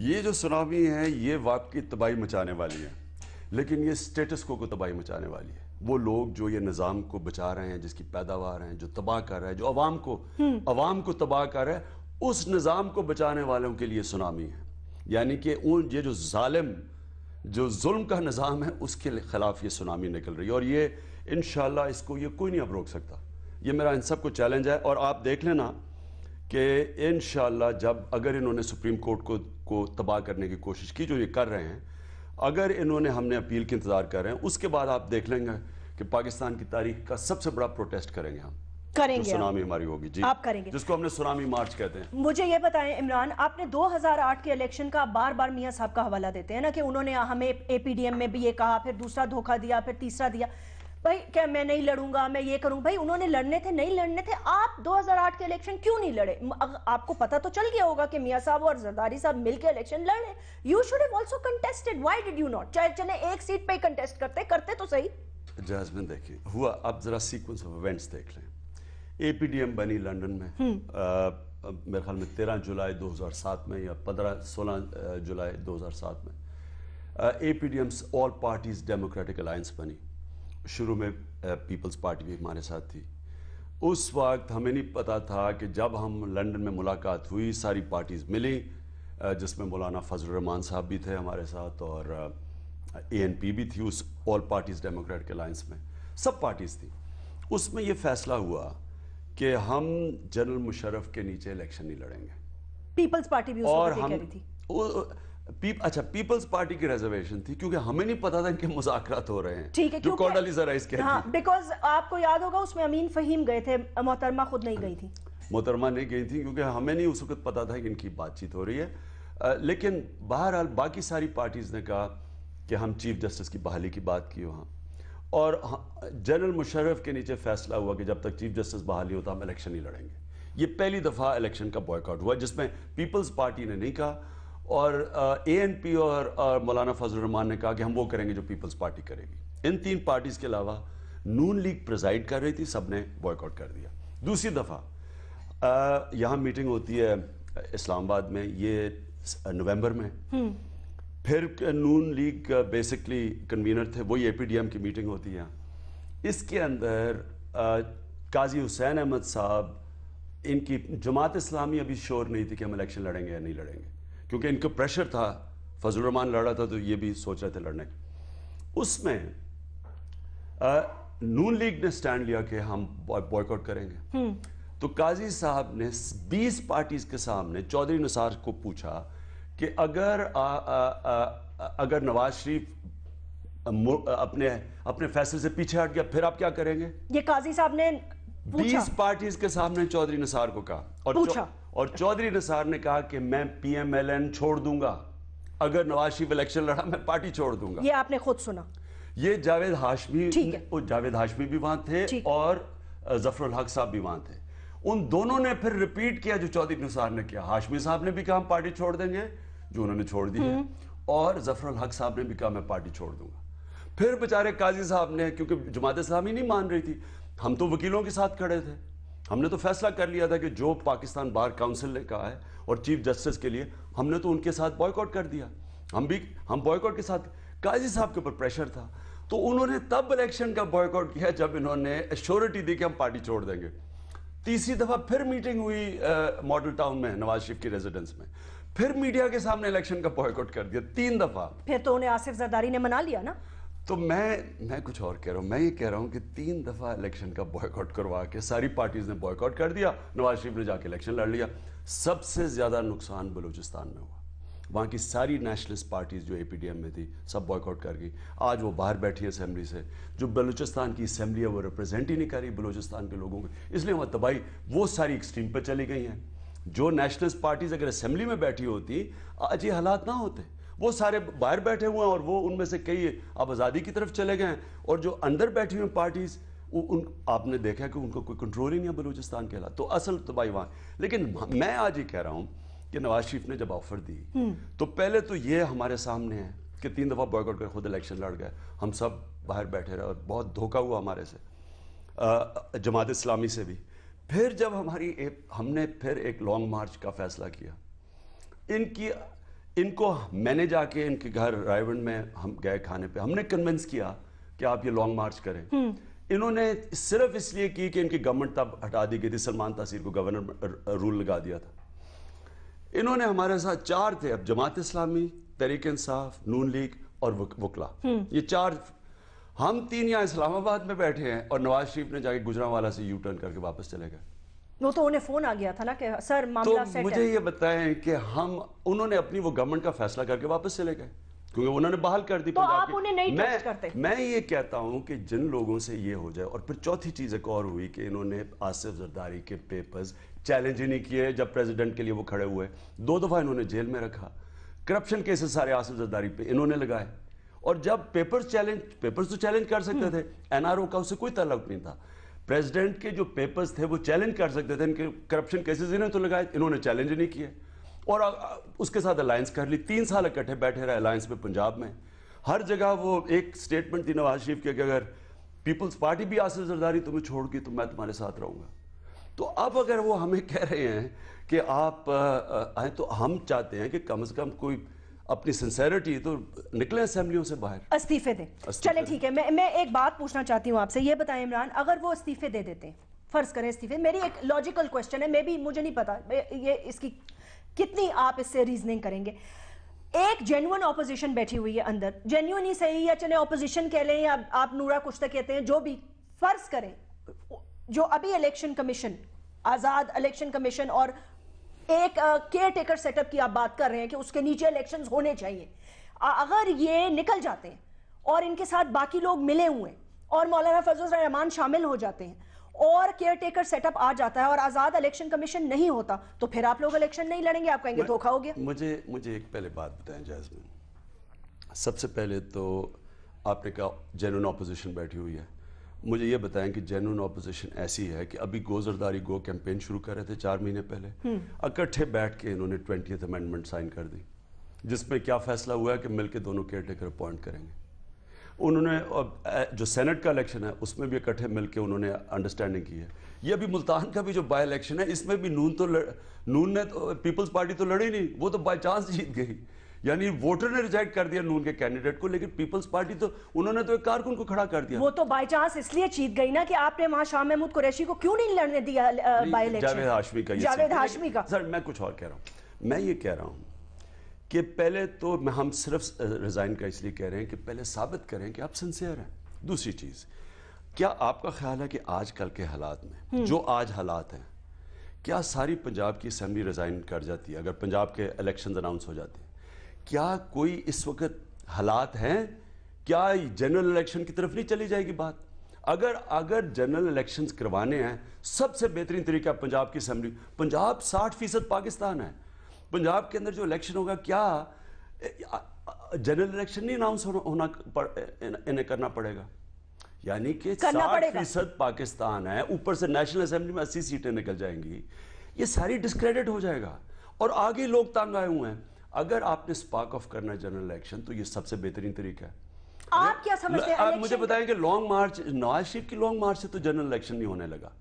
ये जो सुनामी है ये वाप की तबाही मचाने वाली है लेकिन ये स्टेटस को को तबाही मचाने वाली है वो लोग जो ये निज़ाम को बचा रहे हैं जिसकी पैदावार है जो तबाह कर रहे हैं जो अवाम को हम्म। अवाम को तबाह कर रहा है उस निज़ाम को बचाने वालों के लिए सुनामी है यानी कि उन ये जो ालिम जो जुल्म का निज़ाम है उसके ख़िलाफ़ ये सुनामी निकल रही है और ये इन इसको ये कोई नहीं अब रोक सकता ये मेरा इन सबको चैलेंज है और आप देख लेना कि इन जब अगर इन्होंने सुप्रीम कोर्ट को को तबाह करने की कोशिश की जो ये कर रहे हैं अगर इन्होंने हमने अपील के इंतज़ार कर रहे हैं उसके बाद आप देख लेंगे कि पाकिस्तान की तारीख का सबसे बड़ा प्रोटेस्ट करेंगे हम करेंगे सुनामी हमारी होगी जी आप करेंगे जिसको हमने सुनामी मार्च कहते हैं मुझे ये बताएं इमरान आपने 2008 के इलेक्शन का बार बार मियां साहब का हवाला देते हैं ना कि उन्होंने हमें एपीडीएम में भी ये कहा फिर दूसरा धोखा दिया फिर तीसरा दिया भाई क्या मैं नहीं लड़ूंगा मैं ये करूं भाई उन्होंने लड़ने थे नहीं लड़ने थे आप 2008 के इलेक्शन क्यों नहीं लड़े आपको पता तो चल गया होगा कि मियाँ साहब और जरदारी साहब मिलकर इलेक्शन लड़े you should have also contested why did you not चाहे चले एक सीट पे कंटेस्ट करते करते तो सही जाजमिन देखिए हुआ अब जरा सीक्वेंस ऑफ इवेंट्स देख लें एपीडीएम बनी लंडन में आ, हम्म। मेरे ख्याल में तेरह जुलाई 2007 में या पंद्रह सोलह जुलाई 2007 में A P D M's all parties democratic alliance बनी शुरू में पीपल्स पार्टी भी हमारे साथ थी उस वक्त हमें नहीं पता था कि जब हम लंदन में मुलाकात हुई सारी पार्टीज़ मिली जिसमें मौलाना फजलरहमान साहब भी थे हमारे साथ और ए एन पी भी थी उस ऑल पार्टीज़ डेमोक्रेट के अलायंस में सब पार्टीज़ थी उसमें यह फैसला हुआ कि हम जनरल मुशरफ के नीचे इलेक्शन नहीं लड़ेंगे पीपल्स पार्टी भी और हम थी पीप, अच्छा पीपल्स पार्टी की रिजर्वेशन थी क्योंकि हमें नहीं पता था इनके मुजाकरात हो रहे हैं ठीक है जो कौडाली जराइज कहती हाँ, बिकॉज आपको याद होगा उसमें अमीन फहीम गए थे मोहतरमा खुद नहीं गई थी मोहतरमा नहीं गई थी क्योंकि हमें नहीं उस वक्त पता था कि इनकी बातचीत हो रही है आ, लेकिन बहरहाल बाकी सारी पार्टीज़ ने कहा कि हम चीफ जस्टिस की बहाली की बात की वहाँ और जनरल मुशर्रफ के नीचे फैसला हुआ कि जब तक चीफ जस्टिस बहाली होता हम इलेक्शन ही लड़ेंगे ये पहली दफ़ा इलेक्शन का बॉयकआउट हुआ जिसमें पीपल्स पार्टी ने नहीं कहा और ए एन पी और, और मौलाना रहमान ने कहा कि हम वो करेंगे जो पीपल्स पार्टी करेगी इन तीन पार्टीज़ के अलावा नून लीग प्रेजाइड कर रही थी सब ने बॉयकॉट कर दिया दूसरी दफ़ा यहाँ मीटिंग होती है इस्लामाबाद में ये नवंबर में हम्म। फिर नून लीग बेसिकली कन्वीनर थे वही ए पी डी एम की मीटिंग होती है इसके अंदर काजी हुसैन अहमद साहब इनकी जमात इस्लामी अभी शोर नहीं थी कि हम इलेक्शन लड़ेंगे या नहीं लड़ेंगे क्योंकि इनका प्रेशर था फजलरहमान लड़ रहा था तो ये भी सोच रहे थे लड़ने उसमें नून लीग ने स्टैंड लिया कि हम बॉयकआउट करेंगे हम्म। तो काजी साहब ने 20 पार्टीज के सामने चौधरी निसार को पूछा कि अगर आ, आ, आ, अगर नवाज शरीफ अपने अपने फैसले से पीछे हट गया फिर आप क्या करेंगे ये काजी साहब ने बीस पार्टीज के सामने चौधरी निसार को कहा और पूछा और चौधरी निसार ने कहा कि मैं पीएमएलएन छोड़ दूंगा अगर नवाज शरीफ इलेक्शन लड़ा मैं पार्टी छोड़ दूंगा ये आपने खुद सुना ये जावेद हाशमी जावेद हाशमी भी वहां थे और जफरुल हक साहब भी वहां थे उन दोनों ने फिर रिपीट किया जो चौधरी निसार ने किया हाशमी साहब ने भी कहा हम पार्टी छोड़ देंगे जो उन्होंने छोड़ दी है हम्म। और जफरुल हक साहब ने भी कहा मैं पार्टी छोड़ दूंगा फिर बेचारे काजी साहब ने क्योंकि जमात इस्लामी नहीं मान रही थी हम तो वकीलों के साथ खड़े थे हमने तो फैसला कर लिया था कि जो पाकिस्तान बार काउंसिल ने कहा है और चीफ जस्टिस के लिए हमने तो उनके साथ बॉयकॉट कर दिया हम भी हम बॉयकॉट के साथ काजी साहब के ऊपर प्रेशर था तो उन्होंने तब इलेक्शन का बॉयकॉट किया जब इन्होंने एश्योरिटी दी कि हम पार्टी छोड़ देंगे तीसरी दफ़ा फिर मीटिंग हुई मॉडल टाउन में नवाज शरीफ की रेजिडेंस में फिर मीडिया के सामने इलेक्शन का बॉयकॉट कर दिया तीन दफ़ा फिर तो उन्हें आसिफ जरदारी ने मना लिया ना तो मैं मैं कुछ और कह रहा हूँ मैं ये कह रहा हूँ कि तीन दफ़ा इलेक्शन का बॉयकॉट करवा के सारी पार्टीज़ ने बॉयकॉट कर दिया नवाज शरीफ ने जाके इलेक्शन लड़ लिया सबसे ज़्यादा नुकसान बलूचिस्तान में हुआ वहाँ की सारी नेशनलिस्ट पार्टीज़ जो ए पी डी एम में थी सब बॉयकॉट कर गई आज वो बाहर बैठी है असम्बली से जो बलूचिस्तान की असम्बली है वो रिप्रेजेंट ही नहीं कर रही बलूचिस्तान के लोगों को इसलिए वहाँ तबाही वो सारी एक्सट्रीम पर चली गई हैं जो नेशनलिस्ट पार्टीज़ अगर असम्बली में बैठी होती आज ये हालात ना होते वो सारे बाहर बैठे हुए हैं और वो उनमें से कई अब आज़ादी की तरफ चले गए हैं और जो अंदर बैठी हुई पार्टीज़ उन आपने देखा कि उनको कोई कंट्रोल ही नहीं है बलूचिस्तान के हालात तो असल तो भाई वहाँ लेकिन मैं आज ही कह रहा हूँ कि नवाज शरीफ ने जब ऑफर दी हम्म। तो पहले तो ये हमारे सामने है कि तीन दफ़ा बॉयकॉट कर खुद इलेक्शन लड़ गए हम सब बाहर बैठे रहे और बहुत धोखा हुआ हमारे से जमात इस्लामी से भी फिर जब हमारी एक हमने फिर एक लॉन्ग मार्च का फैसला किया इनकी इनको मैंने जाके इनके घर रायवन में हम गए खाने पे हमने कन्विंस किया कि आप ये लॉन्ग मार्च करें हम्म। इन्होंने सिर्फ इसलिए की कि इनकी गवर्नमेंट तब हटा दी गई थी सलमान तासीर को गवर्नर रूल लगा दिया था इन्होंने हमारे साथ चार थे अब जमात इस्लामी तरीक इंसाफ नून लीग और वकला हम्म। ये चार हम तीन यहाँ इस्लामाबाद में बैठे हैं और नवाज शरीफ ने जाके वाला से यू टर्न करके वापस चले गए वो तो उन्हें फ़ोन आ गया था ना कि सर तो मामला तो सेट मुझे है। ये बताएं कि हम उन्होंने अपनी वो गवर्नमेंट का फैसला करके वापस चले गए क्योंकि उन्होंने बहाल कर दी तो आप उन्हें नहीं मैं, करते मैं ये कहता हूं कि जिन लोगों से ये हो जाए और फिर चौथी चीज़ एक और हुई कि इन्होंने आसिफ जरदारी के पेपर्स चैलेंज ही नहीं किए जब प्रेसिडेंट के लिए वो खड़े हुए दो दफ़ा इन्होंने जेल में रखा करप्शन केसेस सारे आसिफ जरदारी पे इन्होंने लगाए और जब पेपर्स चैलेंज पेपर्स तो चैलेंज कर सकते हम्म। थे एनआरओ का उससे कोई तलब नहीं था प्रेसिडेंट के जो पेपर्स थे वो चैलेंज कर सकते थे इनके करप्शन केसेस इन्हें तो लगाए इन्होंने चैलेंज नहीं किया और उसके साथ अलायंस कर ली तीन साल इकट्ठे बैठे रहे अलायंस में पंजाब में हर जगह वो एक स्टेटमेंट थी नवाज शरीफ के कि अगर पीपल्स पार्टी भी आसिफ जरदारी तुम्हें छोड़गी तो मैं तुम्हारे साथ रहूँगा तो अब अगर वो हमें कह रहे हैं कि आप आए तो हम चाहते हैं कि कम से कम कोई अपनी सिंसेरिटी तो निकले असेंबलियों से बाहर इस्तीफे दें चले ठीक है मैं मैं एक बात पूछना चाहती हूँ आपसे ये बताएं इमरान अगर वो इस्तीफे दे देते हैं फर्ज करें इस्तीफे मेरी एक लॉजिकल क्वेश्चन है मे भी मुझे नहीं पता ये इसकी कितनी आप इससे रीजनिंग करेंगे एक जेन्युन ऑपोजिशन बैठी हुई है अंदर जेन्युन ही सही या चले ऑपोजिशन कह लें या आप नूरा कुश्ता कहते हैं जो भी फर्ज करें जो अभी इलेक्शन कमीशन आज़ाद इलेक्शन कमीशन और एक केयर टेकर सेटअप की आप बात कर रहे हैं कि उसके नीचे इलेक्शन होने चाहिए अगर ये निकल जाते हैं और इनके साथ बाकी लोग मिले हुए हैं और मौलाना फजल रहमान शामिल हो जाते हैं और केयर टेकर सेटअप आ जाता है और आज़ाद इलेक्शन कमीशन नहीं होता तो फिर आप लोग इलेक्शन नहीं लड़ेंगे आप कहेंगे धोखा हो गया मुझे मुझे एक पहले बात बताएं जायजमिन सबसे पहले तो आपने कहा जेनुअन ऑपोजिशन बैठी हुई है मुझे ये बताएं कि जेनुअन ऑपोजिशन ऐसी है कि अभी गोजरदारी गो कैंपेन शुरू कर रहे थे चार महीने पहले इकट्ठे हम्म। बैठ के इन्होंने ट्वेंटी अमेंडमेंट साइन कर दी जिसमें क्या फैसला हुआ है कि मिलकर दोनों केयर टेकर अपॉइंट करेंगे उन्होंने अब जो सेनेट का इलेक्शन है उसमें भी इकट्ठे मिलकर उन्होंने अंडरस्टैंडिंग की है ये अभी मुल्तान का भी जो बाई इलेक्शन है इसमें भी नून तो लड़, नून ने तो पीपल्स पार्टी तो लड़ी नहीं वो तो बाई चांस जीत गई यानी वोटर ने रिजेक्ट कर दिया नून के कैंडिडेट को लेकिन पीपल्स पार्टी तो उन्होंने तो एक कारकुन को खड़ा कर दिया वो तो बाई चांस इसलिए जीत गई ना कि आपने वहां शाह महमूद कुरैशी को क्यों नहीं लड़ने दिया बाई इलेक्शन जावेद हाशमी का जावेद हाशमी का सर मैं कुछ और कह रहा हूँ मैं ये कह रहा हूँ कि पहले तो हम सिर्फ रिज़ाइन का इसलिए कह रहे हैं कि पहले साबित करें कि आप सिंसियर हैं दूसरी चीज़ क्या आपका ख्याल है कि आज कल के हालात में हम्म। जो आज हालात हैं क्या सारी पंजाब की असम्बली रिज़ाइन कर जाती है अगर पंजाब के इलेक्शन अनाउंस हो जाते हैं क्या कोई इस वक्त हालात हैं क्या जनरल इलेक्शन की तरफ नहीं चली जाएगी बात अगर अगर जनरल इलेक्शंस करवाने हैं सबसे बेहतरीन तरीका पंजाब की असम्बली पंजाब साठ फीसद पाकिस्तान है पंजाब के अंदर जो इलेक्शन होगा क्या जनरल इलेक्शन नहीं अनाउंस होना इन्हें करना पड़ेगा यानी कि साठ फीसद पाकिस्तान है ऊपर से नेशनल असेंबली में अस्सी सीटें निकल जाएंगी ये सारी डिस्क्रेडिट हो जाएगा और आगे लोग तंग आए हुए हैं अगर आपने स्पार्क ऑफ करना जनरल इलेक्शन तो ये सबसे बेहतरीन तरीका है आप क्या समझते हैं आप मुझे बताएं कि लॉन्ग मार्च नवाज शरीफ की लॉन्ग मार्च से तो जनरल इलेक्शन नहीं होने लगा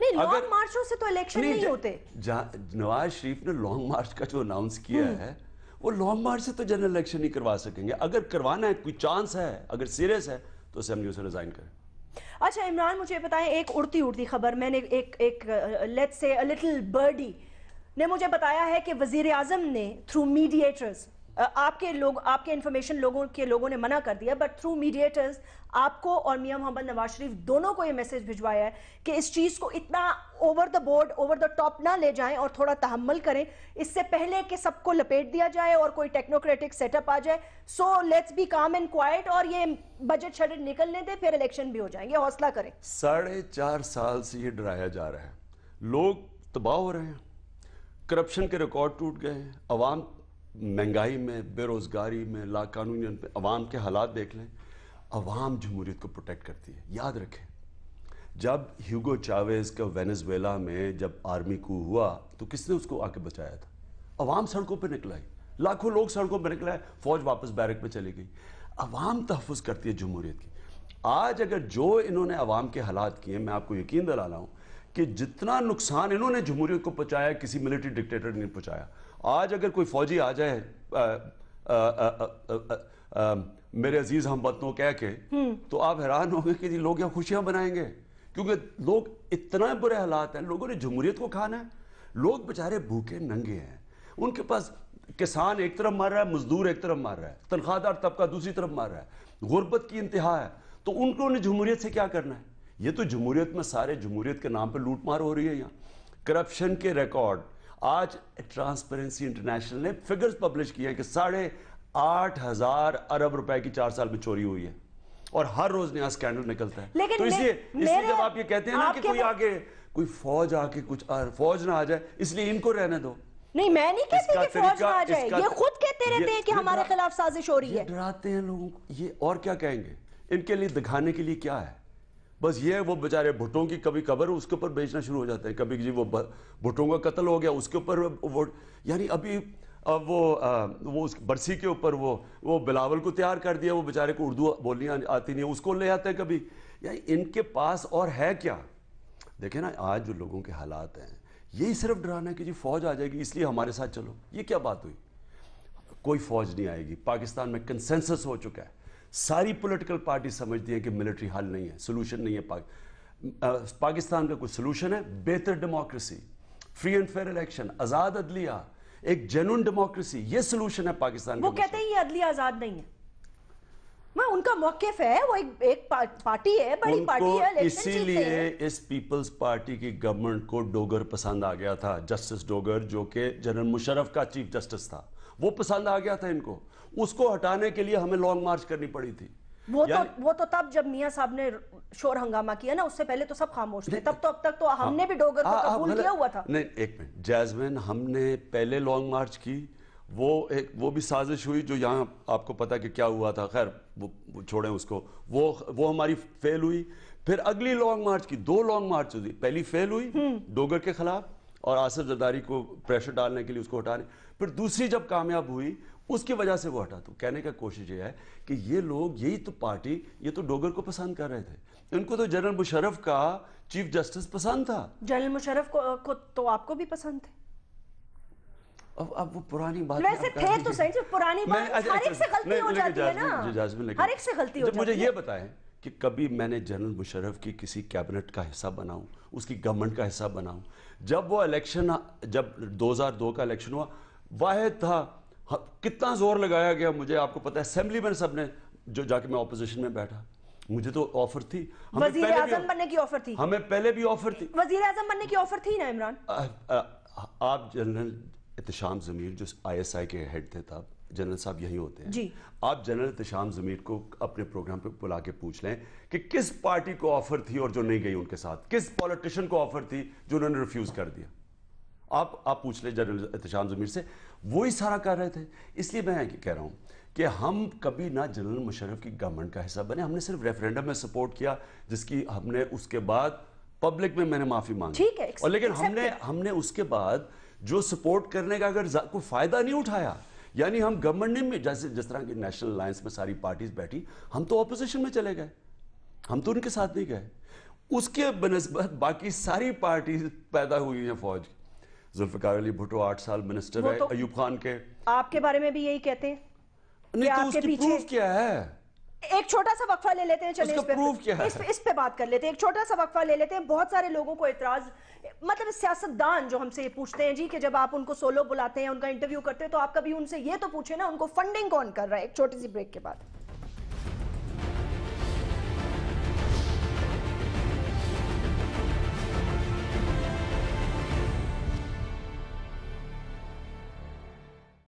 नहीं लॉन्ग मार्चों से तो इलेक्शन नहीं, नहीं होते नवाज शरीफ ने लॉन्ग मार्च का जो अनाउंस किया हम्म। है वो लॉन्ग मार्च से तो जनरल इलेक्शन नहीं करवा सकेंगे अगर करवाना है कोई चांस है अगर सीरियस है तो असेंबली उसे रिजाइन करें अच्छा इमरान मुझे बताएं एक उड़ती उड़ती खबर मैंने एक एक लेट्स से लिटिल बर्डी ने मुझे बताया है कि वजीर आजम ने थ्रू मीडिएटर्स आपके लोग आपके इन्फॉर्मेशन लोगों के लोगों ने मना कर दिया बट थ्रू मीडिएटर्स आपको और मियां मोहम्मद नवाज शरीफ दोनों को ये मैसेज भिजवाया है कि इस चीज़ को इतना over the board over the top ना ले जाएं और थोड़ा तहमल करें इससे पहले कि सबको लपेट दिया जाए और कोई टेक्नोक्रेटिक सेटअप आ जाए so let's be calm and quiet और ये बजट शडट निकलने दें फिर इलेक्शन भी हो जाएंगे हौसला करें साढ़े चार साल से ये डराया जा रहा है लोग तबाह हो रहे हैं करप्शन के रिकॉर्ड टूट गए हैं अवाम महंगाई में बेरोज़गारी में लाकानूनी अवाम के हालात देख लें अवाम जमहूरीत को प्रोटेक्ट करती है याद रखें जब ह्यूगो चावेज़ का वेनेजुएला में जब आर्मी को हुआ तो किसने उसको आके बचाया था अवाम सड़कों पर निकला है लाखों लोग सड़कों पर निकला है फौज वापस बैरक पर चली गई अवाम तहफ़ करती है जमहूरीत की आज अगर जो इन्होंने अवाम के हालात किए मैं आपको यकीन दिला रहा हूँ कि जितना नुकसान इन्होंने जमहूरियत को पहुँचाया किसी मिलिट्री डिक्टेटर ने पहुँचाया आज अगर कोई फौजी आ जाए मेरे अजीज हम वतनों कह के हम्म। तो आप हैरान होंगे कि जी लोग यहाँ खुशियाँ बनाएंगे क्योंकि लोग इतना बुरे हालात हैं लोगों ने जमहूरियत को खाना है लोग बेचारे भूखे नंगे हैं उनके पास किसान एक तरफ मार रहा है मजदूर एक तरफ मार रहा है तनख्वाहदार तबका दूसरी तरफ मार रहा है गुर्बत की इंतहा है तो उनको ने जमहूरियत से क्या करना है ये तो जमहूरियत में सारे जमहूरियत के नाम पर लूटमार हो रही है यहाँ करप्शन के रिकॉर्ड आज ट्रांसपेरेंसी इंटरनेशनल ने फिगर्स पब्लिश किए हैं कि साढ़े आठ हजार अरब रुपए की चार साल में चोरी हुई है और हर रोज नया स्कैंडल निकलता है लेकिन तो इसलिए इसलिए जब आप ये कहते हैं ना कि कोई आगे कोई फौज आके कुछ फौज ना आ जाए इसलिए इनको रहने दो नहीं मैं नहीं कहती कि फौज ना आ जाए ये खुद कहते रहते हैं कि हमारे खिलाफ साजिश हो रही है डराते हैं लोगों को ये और क्या कहेंगे इनके लिए दिखाने के लिए क्या है बस ये है वो बेचारे भुट्टों की कभी खबर उसके ऊपर बेचना शुरू हो जाता है कभी जी वो भुट्टों का कत्ल हो गया उसके ऊपर वोट यानी अभी वो वो उस बरसी के ऊपर वो वो बिलावल को तैयार कर दिया वो बेचारे को उर्दू बोलनी आती नहीं है उसको ले आते हैं कभी यानी इनके पास और है क्या देखे ना आज जो लोगों के हालात हैं यही सिर्फ डराना है कि जी फौज आ जाएगी इसलिए हमारे साथ चलो ये क्या बात हुई कोई फौज नहीं आएगी पाकिस्तान में कंसेंसस हो चुका है सारी पॉलिटिकल पार्टी समझती है कि मिलिट्री हल नहीं है सोल्यूशन नहीं है पाक, आ, पाकिस्तान का कुछ सोल्यूशन है बेहतर democracy free and fair election आज़ाद अदलिया एक जेनुन डेमोक्रेसी ये सोल्यूशन है पाकिस्तान वो कहते हैं ये अदलिया आज़ाद नहीं है मैं उनका मौकेफ है वो एक एक पार्टी है बड़ी पार्टी है इसीलिए इस पीपल्स पार्टी की गवर्नमेंट को डोगर पसंद आ गया था जस्टिस डोगर जो कि जनरल मुशरफ का चीफ जस्टिस था वो पसंद आ गया था इनको उसको हटाने के लिए हमें लॉन्ग मार्च करनी पड़ी थी वो तो वो तो तब जब मियाँ साहब ने शोर हंगामा किया ना उससे पहले तो सब खामोश थे तब तो अब तक तो हाँ। हमने हाँ, भी डोगर को हाँ, हाँ, कबूल किया हुआ था नहीं एक मिनट जैजमैन हमने पहले लॉन्ग मार्च की वो एक वो भी साजिश हुई जो यहाँ आपको पता कि क्या हुआ था खैर वो, वो छोड़ें उसको वो वो हमारी फेल हुई फिर अगली लॉन्ग मार्च की दो लॉन्ग मार्च हुई पहली फेल हुई हम्म। डोगर के खिलाफ और आसफ जरदारी को प्रेशर डालने के लिए उसको हटाने फिर दूसरी जब कामयाब हुई उसकी वजह से वो हटा तो कहने का कोशिश ये है कि ये लोग यही तो पार्टी ये तो डोगर को पसंद कर रहे थे इनको तो जनरल मुशरफ का चीफ जस्टिस पसंद था जनरल मुशरफ को, को तो आपको भी पसंद थे अब अब वो पुरानी बात वैसे थे तो सही जो पुरानी बात अच्छा, अच्छा, हर एक से गलती हो जाती है ना हर एक से गलती हो मुझे ये बताएं कि कभी मैंने जनरल मुशरफ की किसी कैबिनेट का हिस्सा बनाऊं उसकी गवर्नमेंट का हिस्सा बनाऊं जब वो इलेक्शन जब 2002 का इलेक्शन हुआ वाहिद था हाँ, कितना जोर लगाया गया मुझे आपको पता है असेंबली में सबने जो जाके मैं ऑपोजिशन में बैठा मुझे तो ऑफर थी वजीर आजम बनने की ऑफर थी हमें पहले भी ऑफर थी वजीर आजम बनने की ऑफर थी ना इमरान आप जनरल इतशाम जमीर जो आईएसआई के हेड थे तब जनरल साहब यही होते हैं जी आप जनरल इतशाम जमीर को अपने प्रोग्राम पे बुला के पूछ लें कि किस पार्टी को ऑफर थी और जो नहीं गई उनके साथ किस पॉलिटिशियन को ऑफर थी जो उन्होंने रिफ्यूज कर दिया आप आप पूछ ले जनरल एहतान ज़मीर से वो ही सारा कर रहे थे इसलिए मैं कह रहा हूँ कि हम कभी ना जनरल मुशरफ की गवर्नमेंट का हिस्सा बने हमने सिर्फ रेफरेंडम में सपोर्ट किया जिसकी हमने उसके बाद पब्लिक में मैंने माफ़ी मांगी ठीक है और लेकिन हमने हमने उसके बाद जो सपोर्ट करने का अगर कोई फ़ायदा नहीं उठाया यानी हम गवर्नमेंट ने जैसे जिस तरह की नेशनल अलायंस में सारी पार्टीज बैठी हम तो अपोजिशन में चले गए हम तो उनके साथ नहीं गए उसके बनस्बत बाकी सारी पार्टीज पैदा हुई हैं फौज की जुल्फिकार अली भुटो आठ साल मिनिस्टर है तो अयूब खान के आपके बारे में भी यही कहते हैं नहीं तो उसकी पीछे... प्रूफ क्या है एक छोटा सा वक्फा ले लेते हैं चलिए इस पे प्रूफ क्या है? इस, इस पे बात कर लेते हैं एक छोटा सा वक्फा ले लेते हैं बहुत सारे लोगों को एतराज मतलब सियासतदान जो हमसे ये पूछते हैं जी कि जब आप उनको सोलो बुलाते हैं उनका इंटरव्यू करते हैं तो आप कभी उनसे ये तो पूछे ना उनको फंडिंग कौन कर रहा है एक छोटी सी ब्रेक के बाद